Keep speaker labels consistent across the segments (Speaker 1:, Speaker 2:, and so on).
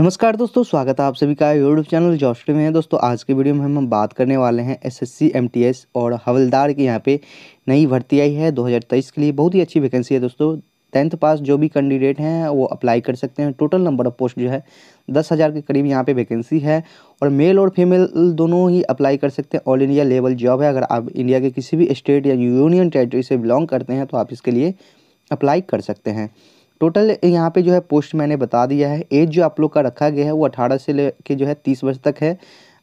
Speaker 1: नमस्कार दोस्तों स्वागत है आप सभी का यूट्यूब चैनल जॉस्ट्री में है दोस्तों आज के वीडियो में हम बात करने वाले हैं एसएससी एमटीएस और हवलदार की यहाँ पे नई भर्ती आई है 2023 के लिए बहुत ही अच्छी वैकेंसी है दोस्तों टेंथ पास जो भी कैंडिडेट हैं वो अप्लाई कर सकते हैं टोटल नंबर ऑफ पोस्ट जो है दस हज़ार के करीब यहाँ पे वैकेंसी है और मेल और फीमेल दोनों ही अप्लाई कर सकते हैं ऑल इंडिया लेवल जॉब है अगर आप इंडिया के किसी भी स्टेट या यूनियन टेरेटरी से बिलोंग करते हैं तो आप इसके लिए अप्लाई कर सकते हैं टोटल यहाँ पे जो है पोस्ट मैंने बता दिया है एज जो आप लोग का रखा गया है वो अठारह से ले के जो है तीस वर्ष तक है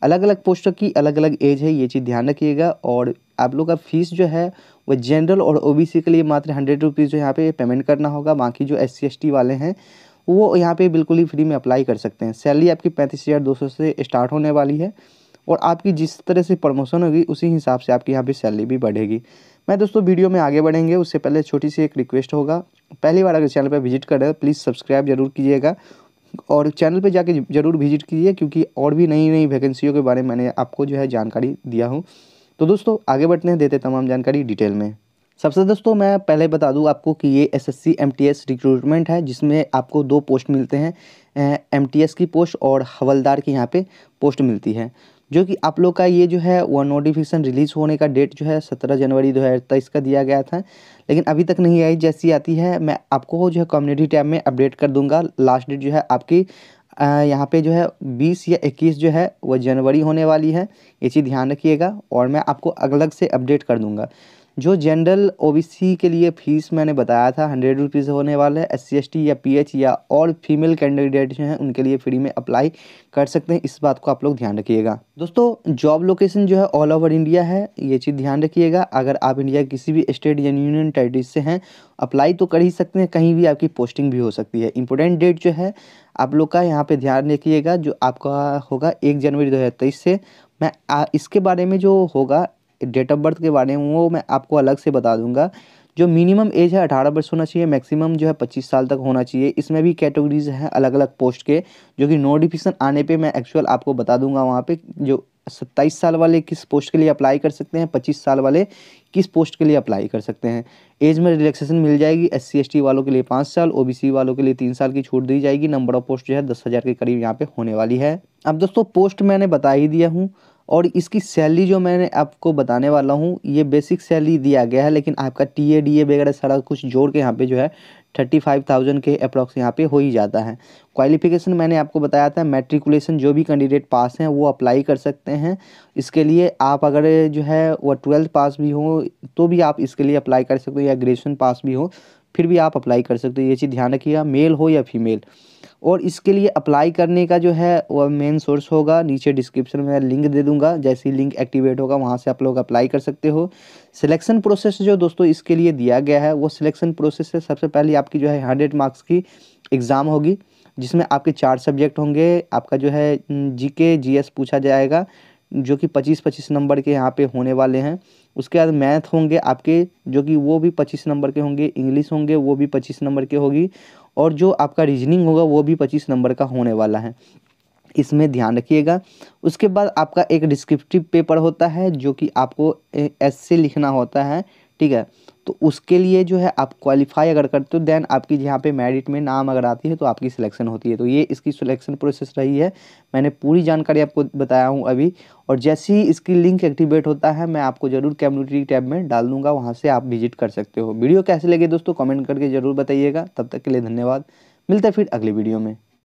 Speaker 1: अलग अलग पोस्टों की अलग अलग एज है ये चीज़ ध्यान रखिएगा और आप लोग का फीस जो है वो जनरल और ओबीसी के लिए मात्र हंड्रेड रुपीज़ जो यहाँ पे पेमेंट करना होगा बाकी जो एस सी वाले हैं वो यहाँ पे बिल्कुल ही फ्री में अप्लाई कर सकते हैं सैलरी आपकी पैंतीस हज़ार दो सौ से स्टार्ट होने वाली है और आपकी जिस तरह से प्रमोशन होगी उसी हिसाब से आपकी यहाँ पर सैलरी भी बढ़ेगी मैं दोस्तों वीडियो में आगे बढ़ेंगे उससे पहले छोटी सी एक रिक्वेस्ट होगा पहली बार अगर चैनल पर विजिट कर रहे हो प्लीज़ सब्सक्राइब जरूर कीजिएगा और चैनल पर जाके ज़रूर विजिट कीजिए क्योंकि और भी नई नई वैकेंसियों के बारे में मैंने आपको जो है जानकारी दिया हूँ तो दोस्तों आगे बढ़ते हैं देते तमाम जानकारी डिटेल में सबसे दोस्तों मैं पहले बता दूं आपको कि ये एस एस रिक्रूटमेंट है जिसमें आपको दो पोस्ट मिलते हैं एम की पोस्ट और हवलदार की यहाँ पे पोस्ट मिलती है जो कि आप लोग का ये जो है वो नोटिफिकेशन रिलीज़ होने का डेट जो है सत्रह जनवरी दो हज़ार तेईस का दिया गया था लेकिन अभी तक नहीं आई जैसी आती है मैं आपको जो है कम्युनिटी टैब में अपडेट कर दूंगा लास्ट डेट जो है आपकी यहाँ पे जो है बीस या इक्कीस जो है वह जनवरी होने वाली है ये चीज़ ध्यान रखिएगा और मैं आपको अलग से अपडेट कर दूँगा जो जनरल ओबीसी के लिए फीस मैंने बताया था हंड्रेड रुपीज़ होने वाला है एस सी या पीएच या और फीमेल कैंडिडेट जो हैं उनके लिए फ्री में अप्लाई कर सकते हैं इस बात को आप लोग ध्यान रखिएगा दोस्तों जॉब लोकेशन जो है ऑल ओवर इंडिया है ये चीज़ ध्यान रखिएगा अगर आप इंडिया के किसी भी स्टेट या यूनियन टेरिटरी से हैं अप्लाई तो कर ही सकते हैं कहीं भी आपकी पोस्टिंग भी हो सकती है इंपॉर्टेंट डेट जो है आप लोग का यहाँ पर ध्यान रखिएगा जो आपका होगा एक जनवरी दो हज़ार तेईस से मैं आ, इसके बारे में जो होगा डेट ऑफ बर्थ के बारे में वो मैं आपको अलग से बता दूंगा जो मिनिमम एज है अठारह वर्ष होना चाहिए मैक्सिमम जो है पच्चीस साल तक होना चाहिए इसमें भी कैटेगरीज हैं अलग अलग पोस्ट के जो कि नोटिफिकेशन आने पे मैं एक्चुअल आपको बता दूंगा वहाँ पे जो सत्ताईस साल वाले किस पोस्ट के लिए अप्लाई कर सकते हैं पच्चीस साल वाले किस पोस्ट के लिए अप्लाई कर सकते हैं एज में रिलैक्सेशन मिल जाएगी एस सी वालों के लिए पाँच साल ओ वालों के लिए तीन साल की छूट दी जाएगी नंबर ऑफ पोस्ट जो है दस हज़ार के करीब यहाँ पर होने वाली है अब दोस्तों पोस्ट मैंने बता ही दिया हूँ और इसकी सैलरी जो मैंने आपको बताने वाला हूँ ये बेसिक सैलरी दिया गया है लेकिन आपका टी ए डी ए वगैरह सारा कुछ जोड़ के यहाँ पे जो है थर्टी फाइव थाउजेंड के अप्रॉक्स यहाँ पे हो ही जाता है क्वालिफिकेशन मैंने आपको बताया था मेट्रिकुलेशन जो भी कैंडिडेट पास हैं वो अप्लाई कर सकते हैं इसके लिए आप अगर जो है वह ट्वेल्थ पास भी हो तो भी आप इसके लिए अप्लाई कर सकते हो या ग्रेजुएशन पास भी हो फिर भी आप अप्लाई कर सकते हो ये चीज़ ध्यान रखिएगा मेल हो या फीमेल और इसके लिए अप्लाई करने का जो है वह मेन सोर्स होगा नीचे डिस्क्रिप्शन में लिंक दे दूंगा जैसे ही लिंक एक्टिवेट होगा वहाँ से आप लोग अप्लाई कर सकते हो सिलेक्शन प्रोसेस जो दोस्तों इसके लिए दिया गया है वो सिलेक्शन प्रोसेस है सबसे पहले आपकी जो है हंड्रेड मार्क्स की एग्ज़ाम होगी जिसमें आपके चार सब्जेक्ट होंगे आपका जो है जी के जी एस पूछा जाएगा जो कि पच्चीस पच्चीस नंबर के यहाँ पर होने वाले हैं उसके बाद मैथ होंगे आपके जो कि वो भी पच्चीस नंबर के होंगे इंग्लिश होंगे वो भी पच्चीस नंबर के होगी और जो आपका रीजनिंग होगा वो भी पच्चीस नंबर का होने वाला है इसमें ध्यान रखिएगा उसके बाद आपका एक डिस्क्रिप्टिव पेपर होता है जो कि आपको एस से लिखना होता है ठीक है तो उसके लिए जो है आप क्वालिफाई अगर करते हो देन आपकी यहाँ पे मेरिट में नाम अगर आती है तो आपकी सिलेक्शन होती है तो ये इसकी सिलेक्शन प्रोसेस रही है मैंने पूरी जानकारी आपको बताया हूँ अभी और जैसे ही इसकी लिंक एक्टिवेट होता है मैं आपको जरूर कम्युनिटी टैब में डाल दूंगा वहाँ से आप विजिट कर सकते हो वीडियो कैसे लगे दोस्तों कॉमेंट करके ज़रूर बताइएगा तब तक के लिए धन्यवाद मिलते फिर अगले वीडियो में